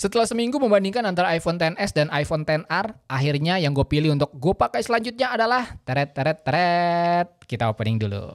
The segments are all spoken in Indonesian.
Setelah seminggu membandingkan antara iPhone XS dan iPhone XR, akhirnya yang gue pilih untuk gue pakai selanjutnya adalah teret teret teret. Kita opening dulu.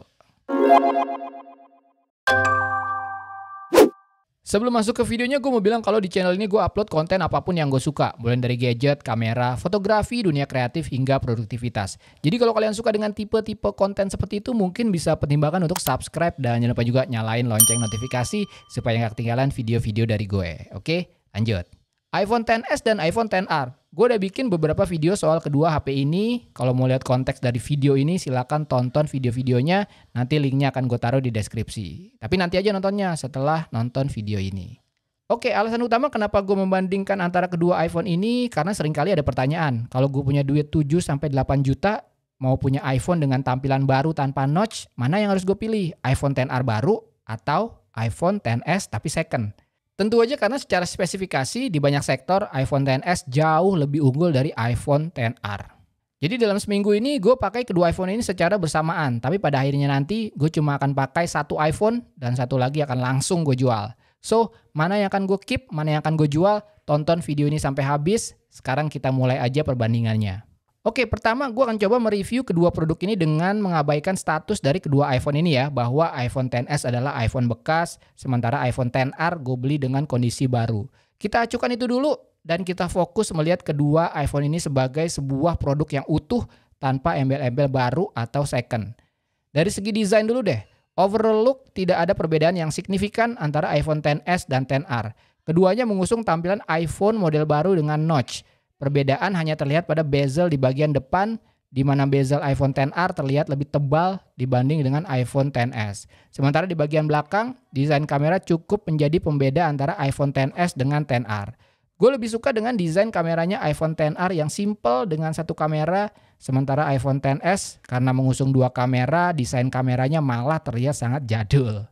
Sebelum masuk ke videonya, gue mau bilang kalau di channel ini gue upload konten apapun yang gue suka, mulai dari gadget, kamera, fotografi, dunia kreatif, hingga produktivitas. Jadi kalau kalian suka dengan tipe-tipe konten seperti itu, mungkin bisa pertimbangkan untuk subscribe dan jangan lupa juga nyalain lonceng notifikasi supaya nggak ketinggalan video-video dari gue. Oke, Lanjut. iPhone XS dan iPhone XR. Gue udah bikin beberapa video soal kedua HP ini. Kalau mau lihat konteks dari video ini silahkan tonton video-videonya. Nanti linknya akan gue taruh di deskripsi. Tapi nanti aja nontonnya setelah nonton video ini. Oke, alasan utama kenapa gue membandingkan antara kedua iPhone ini karena seringkali ada pertanyaan. Kalau gue punya duit 7 8 juta, mau punya iPhone dengan tampilan baru tanpa notch, mana yang harus gue pilih? iPhone XR baru atau iPhone XS tapi second? Tentu aja karena secara spesifikasi di banyak sektor iPhone XS jauh lebih unggul dari iPhone XR. Jadi dalam seminggu ini gue pakai kedua iPhone ini secara bersamaan. Tapi pada akhirnya nanti gue cuma akan pakai satu iPhone dan satu lagi akan langsung gue jual. So, mana yang akan gue keep, mana yang akan gue jual, tonton video ini sampai habis. Sekarang kita mulai aja perbandingannya. Oke, pertama gue akan coba mereview kedua produk ini dengan mengabaikan status dari kedua iPhone ini ya, bahwa iPhone XS adalah iPhone bekas, sementara iPhone XR gue beli dengan kondisi baru. Kita acukan itu dulu, dan kita fokus melihat kedua iPhone ini sebagai sebuah produk yang utuh tanpa embel-embel baru atau second. Dari segi desain dulu deh, overall look tidak ada perbedaan yang signifikan antara iPhone XS dan XR. Keduanya mengusung tampilan iPhone model baru dengan notch, Perbedaan hanya terlihat pada bezel di bagian depan di mana bezel iPhone XR terlihat lebih tebal dibanding dengan iPhone XS. Sementara di bagian belakang, desain kamera cukup menjadi pembeda antara iPhone XS dengan XR. Gue lebih suka dengan desain kameranya iPhone XR yang simple dengan satu kamera, sementara iPhone XS karena mengusung dua kamera, desain kameranya malah terlihat sangat jadul.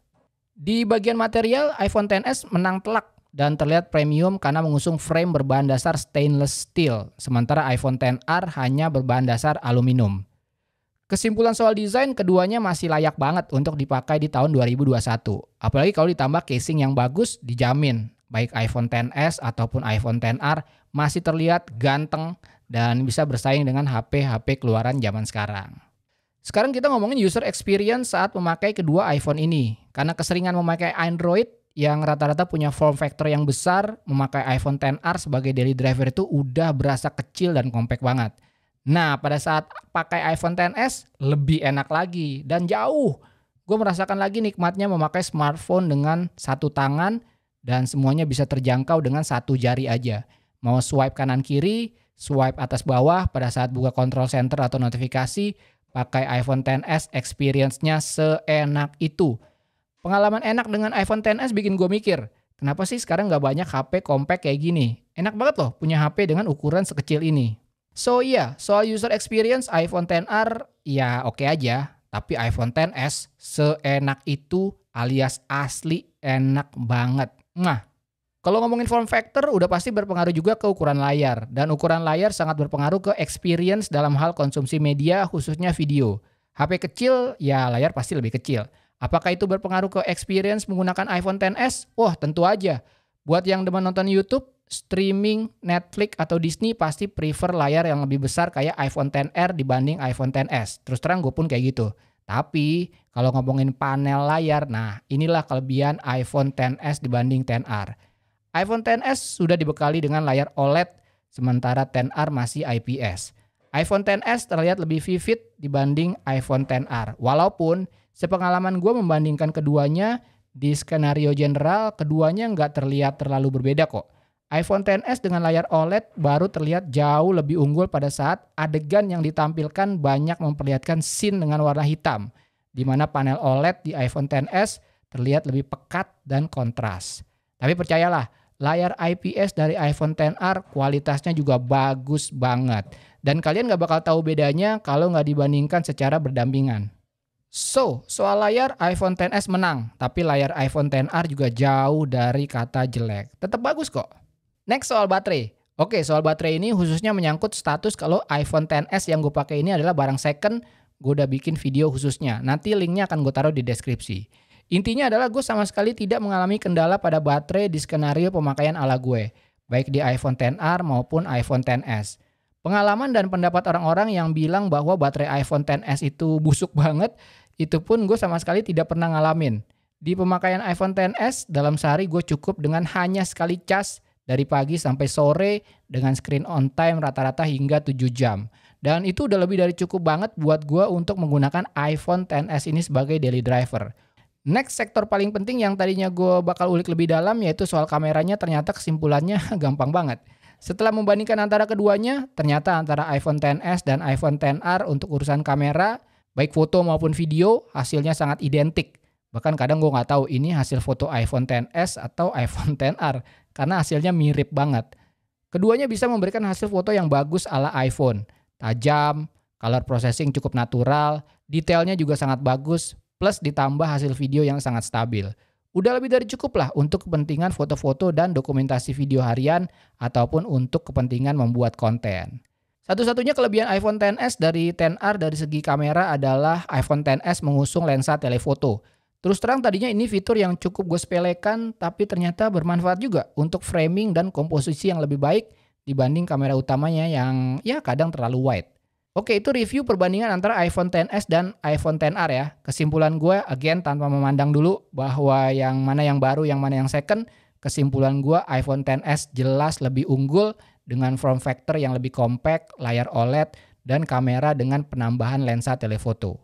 Di bagian material, iPhone XS menang telak dan terlihat premium karena mengusung frame berbahan dasar stainless steel, sementara iPhone XR hanya berbahan dasar aluminium. Kesimpulan soal desain keduanya masih layak banget untuk dipakai di tahun 2021. Apalagi kalau ditambah casing yang bagus dijamin baik iPhone XS ataupun iPhone XR masih terlihat ganteng dan bisa bersaing dengan HP-HP keluaran zaman sekarang. Sekarang kita ngomongin user experience saat memakai kedua iPhone ini. Karena keseringan memakai Android, yang rata-rata punya form factor yang besar memakai iPhone XR sebagai daily driver itu udah berasa kecil dan compact banget. Nah pada saat pakai iPhone XS lebih enak lagi dan jauh. Gue merasakan lagi nikmatnya memakai smartphone dengan satu tangan dan semuanya bisa terjangkau dengan satu jari aja. Mau swipe kanan kiri, swipe atas bawah pada saat buka control center atau notifikasi, pakai iPhone XS experience-nya seenak itu. Pengalaman enak dengan iPhone XS bikin gue mikir, kenapa sih sekarang gak banyak HP compact kayak gini? Enak banget loh punya HP dengan ukuran sekecil ini. So iya, soal user experience iPhone XR ya oke okay aja, tapi iPhone XS seenak itu alias asli enak banget. Nah, kalau ngomongin form factor udah pasti berpengaruh juga ke ukuran layar dan ukuran layar sangat berpengaruh ke experience dalam hal konsumsi media khususnya video. HP kecil ya layar pasti lebih kecil. Apakah itu berpengaruh ke experience menggunakan iPhone XS? Wah, tentu aja. Buat yang demen nonton YouTube, streaming Netflix atau Disney pasti prefer layar yang lebih besar kayak iPhone XR dibanding iPhone XS. Terus terang gue pun kayak gitu. Tapi kalau ngomongin panel layar, nah inilah kelebihan iPhone XS dibanding XR. iPhone XS sudah dibekali dengan layar OLED, sementara XR masih IPS. iPhone XS terlihat lebih vivid dibanding iPhone XR, walaupun Sepengalaman gue membandingkan keduanya di skenario general, keduanya nggak terlihat terlalu berbeda kok. iPhone XS dengan layar OLED baru terlihat jauh lebih unggul pada saat adegan yang ditampilkan banyak memperlihatkan scene dengan warna hitam, di mana panel OLED di iPhone XS terlihat lebih pekat dan kontras. Tapi percayalah, layar IPS dari iPhone XR kualitasnya juga bagus banget. Dan kalian nggak bakal tahu bedanya kalau nggak dibandingkan secara berdampingan. So, soal layar iPhone XS menang, tapi layar iPhone XR juga jauh dari kata jelek. Tetap bagus kok. Next soal baterai. Oke, soal baterai ini khususnya menyangkut status kalau iPhone XS yang gue pakai ini adalah barang second. Gue udah bikin video khususnya. Nanti linknya akan gue taruh di deskripsi. Intinya adalah gue sama sekali tidak mengalami kendala pada baterai di skenario pemakaian ala gue. Baik di iPhone XR maupun iPhone XS. Pengalaman dan pendapat orang-orang yang bilang bahwa baterai iPhone XS itu busuk banget itu pun gue sama sekali tidak pernah ngalamin. Di pemakaian iPhone XS dalam sehari gue cukup dengan hanya sekali cas dari pagi sampai sore dengan screen on time rata-rata hingga 7 jam. Dan itu udah lebih dari cukup banget buat gue untuk menggunakan iPhone XS ini sebagai daily driver. Next sektor paling penting yang tadinya gue bakal ulik lebih dalam yaitu soal kameranya ternyata kesimpulannya gampang banget. Setelah membandingkan antara keduanya, ternyata antara iPhone XS dan iPhone XR untuk urusan kamera Baik foto maupun video hasilnya sangat identik. Bahkan kadang gue nggak tahu ini hasil foto iPhone XS atau iPhone XR karena hasilnya mirip banget. Keduanya bisa memberikan hasil foto yang bagus ala iPhone. Tajam, color processing cukup natural, detailnya juga sangat bagus, plus ditambah hasil video yang sangat stabil. Udah lebih dari cukup lah untuk kepentingan foto-foto dan dokumentasi video harian ataupun untuk kepentingan membuat konten. Satu-satunya kelebihan iPhone XS dari XR dari segi kamera adalah iPhone XS mengusung lensa telefoto. Terus terang tadinya ini fitur yang cukup gue sepelekan tapi ternyata bermanfaat juga untuk framing dan komposisi yang lebih baik dibanding kamera utamanya yang ya kadang terlalu wide. Oke itu review perbandingan antara iPhone XS dan iPhone XR ya. Kesimpulan gue again tanpa memandang dulu bahwa yang mana yang baru yang mana yang second. Kesimpulan gue iPhone XS jelas lebih unggul dengan form factor yang lebih compact, layar OLED, dan kamera dengan penambahan lensa telefoto.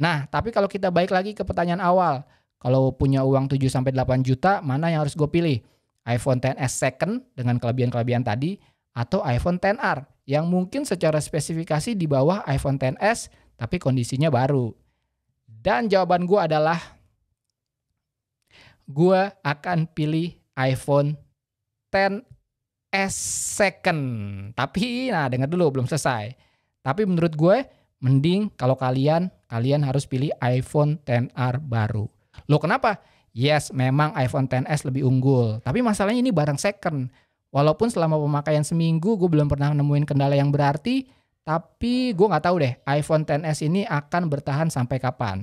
Nah, tapi kalau kita balik lagi ke pertanyaan awal, kalau punya uang 7 sampai 8 juta, mana yang harus gue pilih? iPhone XS second dengan kelebihan-kelebihan tadi atau iPhone XR yang mungkin secara spesifikasi di bawah iPhone XS, tapi kondisinya baru. Dan jawaban gue adalah gue akan pilih iPhone S second. Tapi nah dengar dulu belum selesai. Tapi menurut gue mending kalau kalian kalian harus pilih iPhone 10R baru. Loh kenapa? Yes, memang iPhone 10s lebih unggul. Tapi masalahnya ini barang second. Walaupun selama pemakaian seminggu gue belum pernah nemuin kendala yang berarti, tapi gue nggak tahu deh iPhone 10s ini akan bertahan sampai kapan.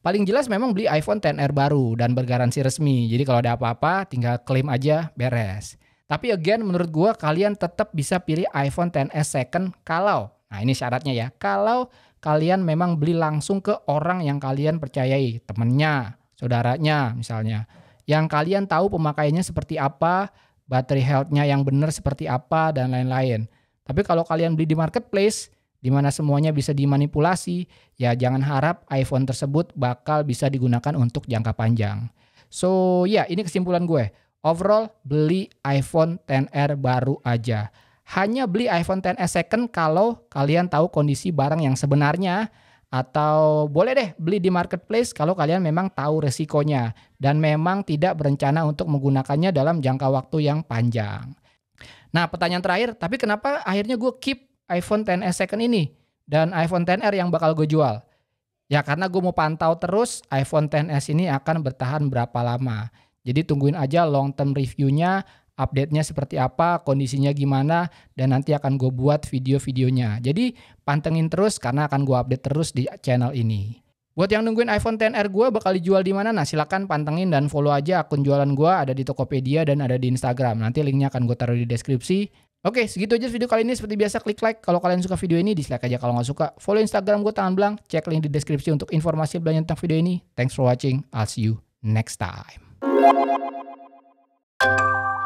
Paling jelas memang beli iPhone 10R baru dan bergaransi resmi. Jadi kalau ada apa-apa tinggal klaim aja beres. Tapi again menurut gua kalian tetap bisa pilih iPhone XS second kalau nah ini syaratnya ya. Kalau kalian memang beli langsung ke orang yang kalian percayai, temennya, saudaranya misalnya. Yang kalian tahu pemakaiannya seperti apa, battery health-nya yang benar seperti apa dan lain-lain. Tapi kalau kalian beli di marketplace di mana semuanya bisa dimanipulasi, ya jangan harap iPhone tersebut bakal bisa digunakan untuk jangka panjang. So, ya yeah, ini kesimpulan gue. Overall beli iPhone XR baru aja. Hanya beli iPhone XS second kalau kalian tahu kondisi barang yang sebenarnya atau boleh deh beli di marketplace kalau kalian memang tahu resikonya dan memang tidak berencana untuk menggunakannya dalam jangka waktu yang panjang. Nah pertanyaan terakhir, tapi kenapa akhirnya gue keep iPhone XS second ini dan iPhone XR yang bakal gue jual? Ya karena gue mau pantau terus iPhone XS ini akan bertahan berapa lama. Jadi tungguin aja long term reviewnya, update-nya seperti apa, kondisinya gimana, dan nanti akan gue buat video-videonya. Jadi pantengin terus karena akan gue update terus di channel ini. Buat yang nungguin iPhone XR gue bakal dijual di mana? Nah silahkan pantengin dan follow aja akun jualan gue ada di Tokopedia dan ada di Instagram. Nanti linknya akan gue taruh di deskripsi. Oke segitu aja video kali ini. Seperti biasa klik like. Kalau kalian suka video ini dislike aja kalau nggak suka. Follow Instagram gue tangan belang. Cek link di deskripsi untuk informasi lebih tentang video ini. Thanks for watching. I'll see you next time. Thank you.